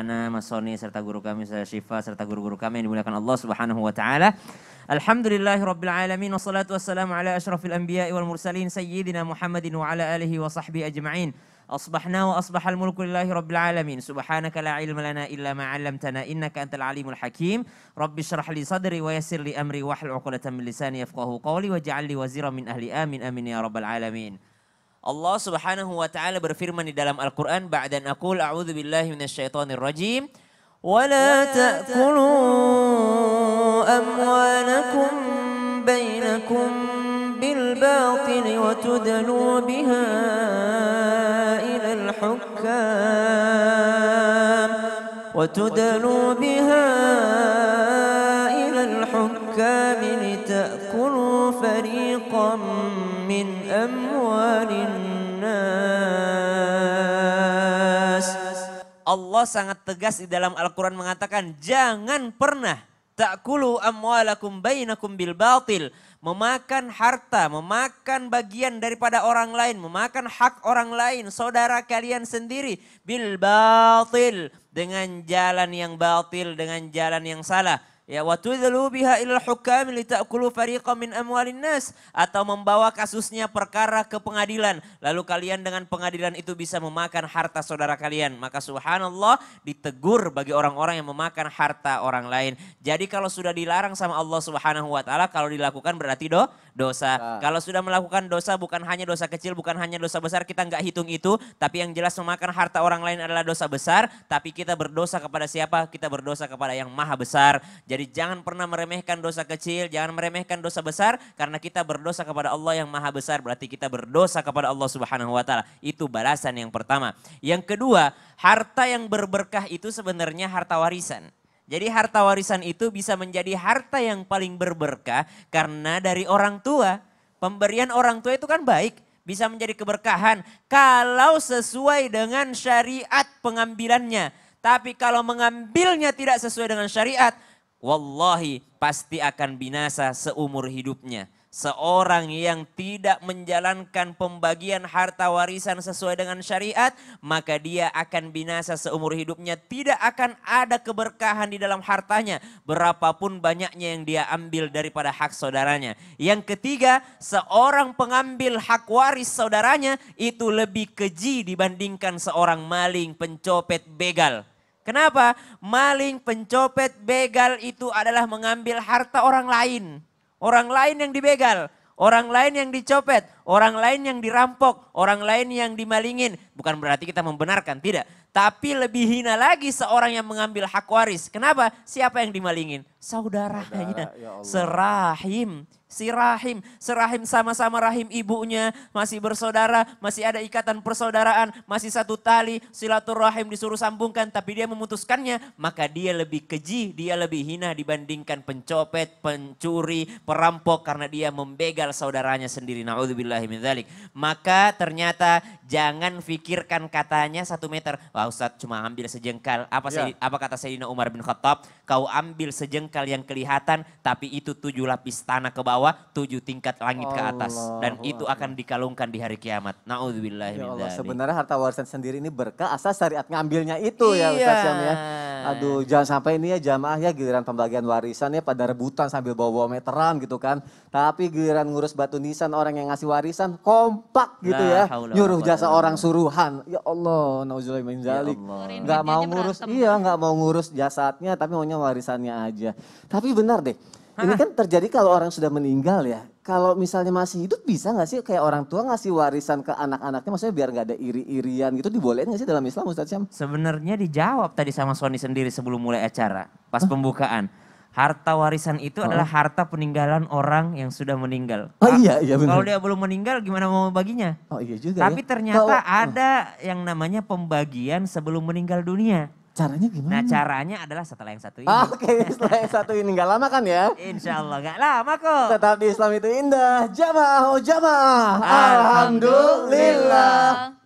Ana, Mas Sony, serta guru kami, saya Syifa, serta guru-guru kami yang dimuliakan Allah Subhanahu wa taala. Alhamdulillah rabbil alamin wassalatu wassalamu ala asyrafil anbiya wal mursalin sayyidina Muhammadin wa ala alihi wa sahbihi ajma'in. أصبحنا وأصبح الملك لله رب العالمين سبحانك لا علم لنا إلا ما علمتنا إنك أنت العليم الحكيم رب اشرح لي صدري ويسر لي أمري واحلل عقدة من لساني يفقه قولي واجعل لي وزيرا من أهل آمين آمين يا رب العالمين Allah Subhanahu wa taala berfirman di dalam Al-Qur'an ba'dan aqul a'udzu billahi minasyaitonir rajim wala ta'kulu amwalakum bainakum bil batil wa tudlu biha ila al-hukam wa tudlu biha ila al-hukam lita'kulu فريقا من أموال الناس Allah sangat tegas di dalam Al-Quran mengatakan jangan pernah ta'kulu amwalakum bainakum bil baltil memakan harta, memakan bagian daripada orang lain, memakan hak orang lain, saudara kalian sendiri bil baltil dengan jalan yang baltil, dengan jalan yang salah. Ya waktu dulu biha ilal hukam litakulu fariqam min amwalin nas atau membawa kasusnya perkara ke pengadilan lalu kalian dengan pengadilan itu bisa memakan harta saudara kalian maka subhanallah ditegur bagi orang-orang yang memakan harta orang lain. Jadi kalau sudah dilarang sama Allah Subhanahu wa taala kalau dilakukan berarti do dosa. Nah. Kalau sudah melakukan dosa bukan hanya dosa kecil bukan hanya dosa besar kita nggak hitung itu tapi yang jelas memakan harta orang lain adalah dosa besar tapi kita berdosa kepada siapa? Kita berdosa kepada yang maha besar. Jadi jadi jangan pernah meremehkan dosa kecil, jangan meremehkan dosa besar karena kita berdosa kepada Allah yang maha besar berarti kita berdosa kepada Allah Subhanahu wa taala. Itu balasan yang pertama. Yang kedua, harta yang berberkah itu sebenarnya harta warisan. Jadi harta warisan itu bisa menjadi harta yang paling berberkah karena dari orang tua. Pemberian orang tua itu kan baik, bisa menjadi keberkahan kalau sesuai dengan syariat pengambilannya. Tapi kalau mengambilnya tidak sesuai dengan syariat, wallahi pasti akan binasa seumur hidupnya. Seorang yang tidak menjalankan pembagian harta warisan sesuai dengan syariat, maka dia akan binasa seumur hidupnya. Tidak akan ada keberkahan di dalam hartanya, berapapun banyaknya yang dia ambil daripada hak saudaranya. Yang ketiga, seorang pengambil hak waris saudaranya itu lebih keji dibandingkan seorang maling, pencopet, begal. Kenapa? Maling, pencopet, begal itu adalah mengambil harta orang lain. Orang lain yang dibegal, orang lain yang dicopet, orang lain yang dirampok, orang lain yang dimalingin. Bukan berarti kita membenarkan, tidak. Tapi lebih hina lagi seorang yang mengambil hak waris. Kenapa? Siapa yang dimalingin? Saudaranya. ya serahim. serahim. Sirahim. Serahim sama-sama rahim ibunya. Masih bersaudara. Masih ada ikatan persaudaraan. Masih satu tali. Silaturahim disuruh sambungkan. Tapi dia memutuskannya. Maka dia lebih keji. Dia lebih hina dibandingkan pencopet, pencuri, perampok. Karena dia membegal saudaranya sendiri. Maka ternyata Jangan pikirkan katanya satu meter. Wah Ustadz cuma ambil sejengkal. Apa, ya. apa kata Sayyidina Umar bin Khattab? Kau ambil sejengkal yang kelihatan tapi itu tujuh lapis tanah ke bawah, tujuh tingkat langit Allah. ke atas. Dan Allah. itu akan dikalungkan di hari kiamat. ya Allah, Sebenarnya harta warisan sendiri ini berkah asal syariat ngambilnya itu ya, iya. ya Ustaz Syam ya. Aduh, jangan sampai ini ya jamaah ya giliran pembagian warisan ya pada rebutan sambil bawa-bawa meteran gitu kan. Tapi giliran ngurus batu nisan orang yang ngasih warisan kompak gitu ya. Allah, Nyuruh jasa orang suruhan. Ya Allah, nauzubillah min ya zalik. gak mau ngurus, iya gak mau ngurus jasadnya tapi maunya warisannya aja. Tapi benar deh, ini kan terjadi kalau orang sudah meninggal ya. Kalau misalnya masih hidup bisa nggak sih kayak orang tua ngasih warisan ke anak-anaknya maksudnya biar nggak ada iri-irian gitu dibolehin nggak sih dalam Islam Ustaz Syam? Sebenarnya dijawab tadi sama Sony sendiri sebelum mulai acara pas huh? pembukaan. Harta warisan itu oh. adalah harta peninggalan orang yang sudah meninggal. Oh ah, iya iya benar. Kalau dia belum meninggal gimana mau baginya? Oh iya juga. Tapi ya. ternyata Kalo, ada yang namanya pembagian sebelum meninggal dunia. Caranya gimana? Nah caranya adalah setelah yang satu ini. Ah, oke okay. setelah yang satu ini nggak lama kan ya? Insya Allah nggak lama kok. Tetap di Islam itu indah. Jamaah oh jamaah. Alhamdulillah. Alhamdulillah.